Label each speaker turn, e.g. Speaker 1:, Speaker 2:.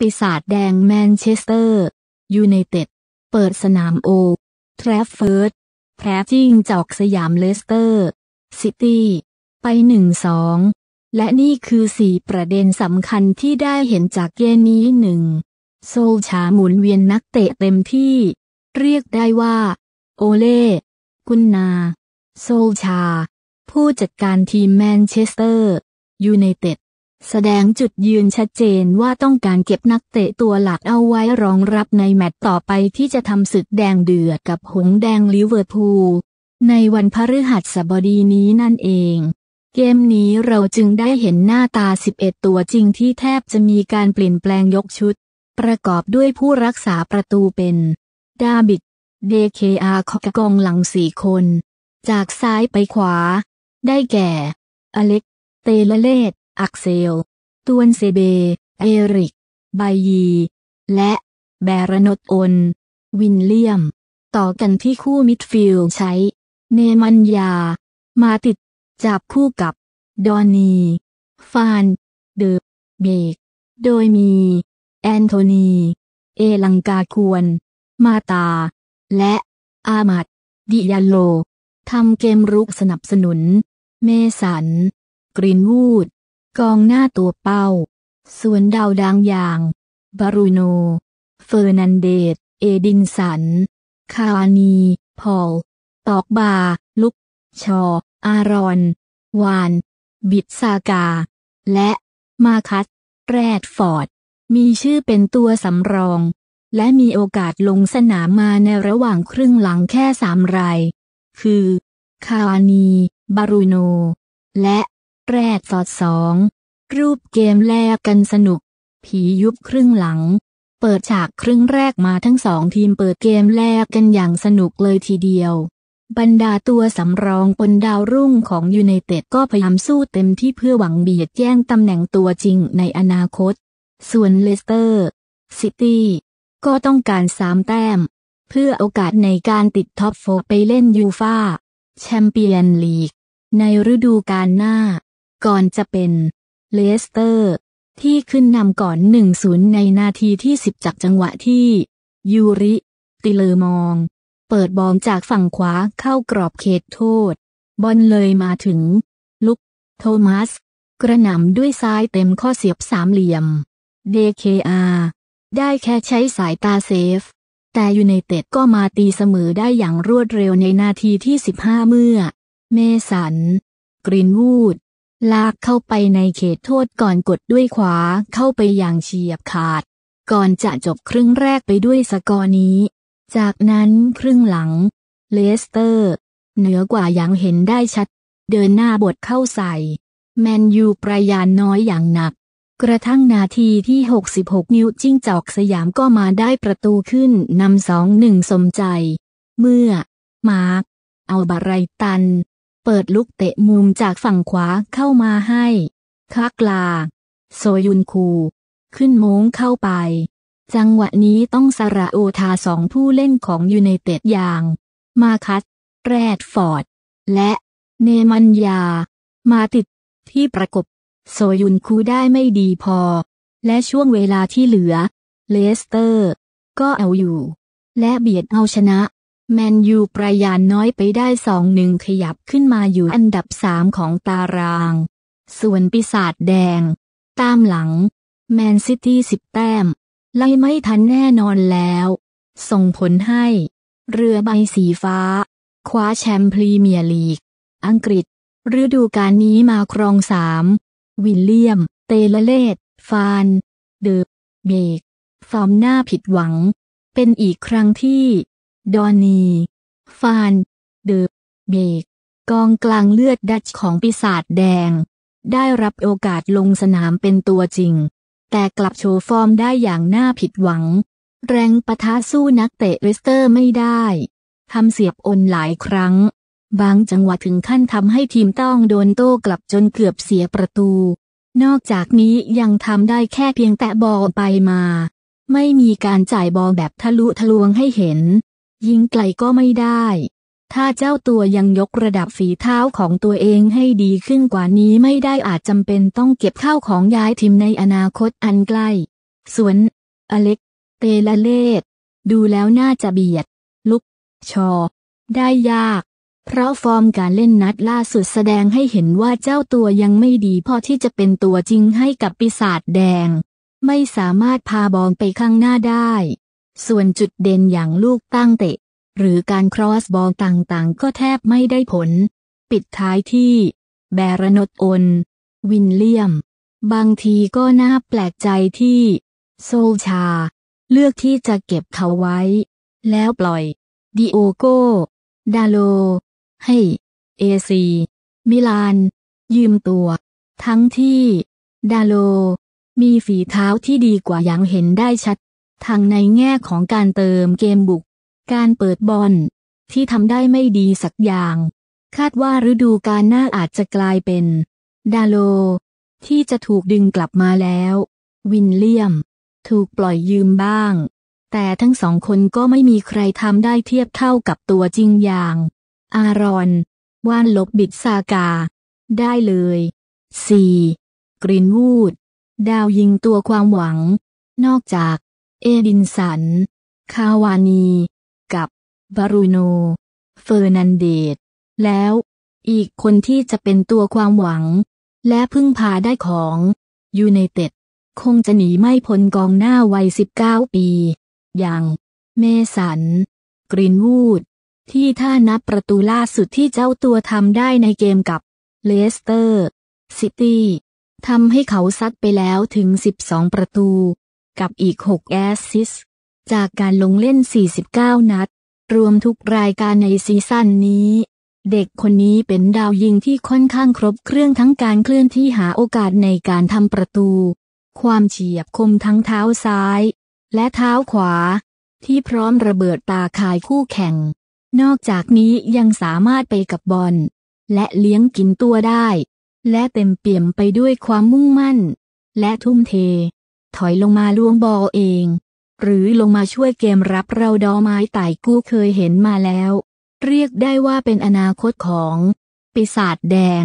Speaker 1: ปีศาจแดงแมนเชสเตอร์ยูไนเต็ด เปิดสนามโอทรฟเฟิร์ดแพ้จิงจอกสยามเลสเตอร์ ซิตี้ ไปหนึ่งสองและนี่คือสี่ประเด็นสำคัญที่ได้เห็นจากเกมนี้หนึ่งโซลชาหมุนเวียนนักเตะเต็มที่ เรียกได้ว่า โอเล่กุนนา โซลชา ผู้จัดการทีมแมนเชสเตอร์ยูไนเต็ดแสดงจุดยืนชัดเจนว่าต้องการเก็บนักเตะตัวหลักเอาไว้รองรับในแมตต์ต่อไปที่จะทำศึกแดงเดือดกับหงแดงลิเวอร์พูลในวันพฤหัสบดีนี้นั่นเอง เกมนี้เราจึงได้เห็นหน้าตา 11 ตัวจริงที่แทบจะมีการเปลี่ยนแปลงยกชุด ประกอบด้วยผู้รักษาประตูเป็น ดาบิดเดเคอาคอกกองหลังสี่คน จากซ้ายไปขวา ได้แก่ อเล็ก เตลเลตอักเซลตวนเซเบ เอริก ไบยี และแบรนตอน วินเลียม ต่อกันที่คู่มิดฟิลด์ใช้ เนมันยา มาติด จับคู่กับ ดอนนีฟาน เดอเบก โดยมี แอนโทนี เอลังกาควร มาตา และอามัด ดิยาโลทำเกมรุกสนับสนุน เมสันกรีนวูดกองหน้าตัวเป้า ส่วนดาวดังอย่างบารูโน เฟอร์นันเดสเอดินสัน คานี พอล ตอกบา ลุก ชอ อารอน วาน บิดซากา และ มาคัส แรดฟอร์ด มีชื่อเป็นตัวสำรอง และมีโอกาสลงสนามมาในระหว่างครึ่งหลังแค่สามราย คือ คานีบารูโน และแรกสอดสอง รูปเกมแลกกันสนุก ผียุบครึ่งหลัง เปิดฉากครึ่งแรกมาทั้งสองทีมเปิดเกมแลกกันอย่างสนุกเลยทีเดียว บรรดาตัวสำรองปนดาวรุ่งของยูไนเต็ดก็พยายามสู้เต็มที่เพื่อหวังเบียดแย่งตำแหน่งตัวจริงในอนาคต ส่วนเลสเตอร์ ซิตี้ ก็ต้องการสามแต้ม เพื่อโอกาสในการติดท็อปโฟไปเล่นยูฟาแชมเปียนลีก ในฤดูกาลหน้าก่อนจะเป็นเลสเตอร์ ที่ขึ้นนำก่อน 1-0 ในนาทีที่ 10จากจังหวะที่ ยูริ ติเลอมอง เปิดบอลจากฝั่งขวาเข้ากรอบเขตโทษ บอลเลยมาถึง ลุกโทมัส กระหน่ำด้วยซ้ายเต็มข้อเสียบสามเหลี่ยม DKR ได้แค่ใช้สายตาเซฟ แต่ยูไนเต็ดก็มาตีเสมอได้อย่างรวดเร็วในนาทีที่ 15 เมื่อ เมสันกรีนวูดลากเข้าไปในเขตโทษก่อนกดด้วยขวาเข้าไปอย่างเฉียบขาด ก่อนจะจบครึ่งแรกไปด้วยสกอร์นี้ จากนั้นครึ่งหลัง เลสเตอร์ เหนือกว่าอย่างเห็นได้ชัด เดินหน้าบทเข้าใส่แมนยูประยานน้อยอย่างหนัก กระทั่งนาทีที่ 66 นิ้วจิ้งจอกสยามก็มาได้ประตูขึ้นนำสองหนึ่งสมใจ เมื่อ มาร์กเอาบารรตันเปิดลูกเตะมุมจากฝั่งขวาเข้ามาให้คากลา โซยุนคู ขึ้นโมงเข้าไป จังหวะนี้ต้องสระโอทาสองผู้เล่นของยูไนเต็ดอย่าง มาคัตแรดฟอร์ด และเนมันยามาติดที่ประกบ โซยุนคูได้ไม่ดีพอ และช่วงเวลาที่เหลือ เลสเตอร์ ก็เอาอยู่ และเบียดเอาชนะแมนยูประยานน้อยไปได้สองหนึ่งขยับขึ้นมาอยู่อันดับสามของตาราง ส่วนปีศาจแดง ตามหลัง แมนซิตี้สิบแต้ม ไล่ไม่ทันแน่นอนแล้ว ส่งผลให้ เรือใบสีฟ้า คว้าแชมป์พรีเมียร์ลีก อังกฤษ ฤดูกาลนี้มาครองสาม วิลเลียมเตเลเลตฟาน เดอเบกฟอร์มหน้าผิดหวัง เป็นอีกครั้งที่ดอนนีฟาน เดอเบก กองกลางเลือดดัชของปีศาจแดง ได้รับโอกาสลงสนามเป็นตัวจริง แต่กลับโชว์ฟอร์มได้อย่างน่าผิดหวัง แรงปะทะสู้นักเตะเวสเตอร์ไม่ได้ ทำเสียบอนหลายครั้ง บางจังหวะถึงขั้นทำให้ทีมต้องโดนโต้กลับจนเกือบเสียประตู นอกจากนี้ยังทำได้แค่เพียงแตะบอลไปมา ไม่มีการจ่ายบอลแบบทะลุทะลวงให้เห็นยิงไกลก็ไม่ได้ ถ้าเจ้าตัวยังยกระดับฝีเท้าของตัวเองให้ดีขึ้นกว่านี้ไม่ได้อาจจำเป็นต้องเก็บข้าวของย้ายทีมในอนาคตอันใกล้สวน อเล็ก เตลเลตดูแล้วน่าจะเบียด ลุก ชอ ได้ยาก เพราะฟอร์มการเล่นนัดล่าสุดแสดงให้เห็นว่าเจ้าตัวยังไม่ดีพอที่จะเป็นตัวจริงให้กับปีศาจแดง ไม่สามารถพาบอลไปข้างหน้าได้ส่วนจุดเด่นอย่างลูกตั้งเตะ หรือการครอสบอลต่างๆก็แทบไม่ได้ผล ปิดท้ายที่ แบรนดอน วินเลียม บางทีก็น่าแปลกใจที่ โซลชา เลือกที่จะเก็บเขาไว้ แล้วปล่อย ดิโอโกดาโล ให้ เอซี มิลาน ยืมตัว ทั้งที่ ดาโล มีฝีเท้าที่ดีกว่าอย่างเห็นได้ชัดทั้งในแง่ของการเติมเกมบุก การเปิดบอลที่ทำได้ไม่ดีสักอย่าง คาดว่าฤดูกาลหน้าอาจจะกลายเป็นดาโล ที่จะถูกดึงกลับมาแล้ว วินเลียม ถูกปล่อยยืมบ้าง แต่ทั้งสองคนก็ไม่มีใครทำได้เทียบเท่ากับตัวจริงอย่าง อารอนว่านลบบิดซากา ได้เลย 4. กรินวูด ดาวยิงตัวความหวัง นอกจากเอดินสัน คาวานี กับบรูโน เฟอร์นันเดต แล้วอีกคนที่จะเป็นตัวความหวัง และพึ่งพาได้ของยูไนเต็ด คงจะหนีไม่พ้นกองหน้าวัย 19 ปี อย่างเมสัน กรีนวูด ที่ถ้านับประตูล่าสุดที่เจ้าตัวทำได้ในเกมกับเลสเตอร์ ซิตี้ทำให้เขาซัดไปแล้วถึง 12 ประตูกับอีก 6 แอสซิส จากการลงเล่น 49 นัด รวมทุกรายการในซีซั่นนี้ เด็กคนนี้เป็นดาวยิงที่ค่อนข้างครบเครื่องทั้งการเคลื่อนที่หาโอกาสในการทำประตู ความเฉียบคมทั้งเท้าซ้าย และเท้าขวา ที่พร้อมระเบิดตาคายคู่แข่ง นอกจากนี้ยังสามารถไปกับบอลและเลี้ยงกินตัวได้ และเต็มเปี่ยมไปด้วยความมุ่งมั่น และทุ่มเทถอยลงมาล้วงบอลเอง หรือลงมาช่วยเกมรับเราดอไม้ไต่กู้เคยเห็นมาแล้ว เรียกได้ว่าเป็นอนาคตของปีศาจแดง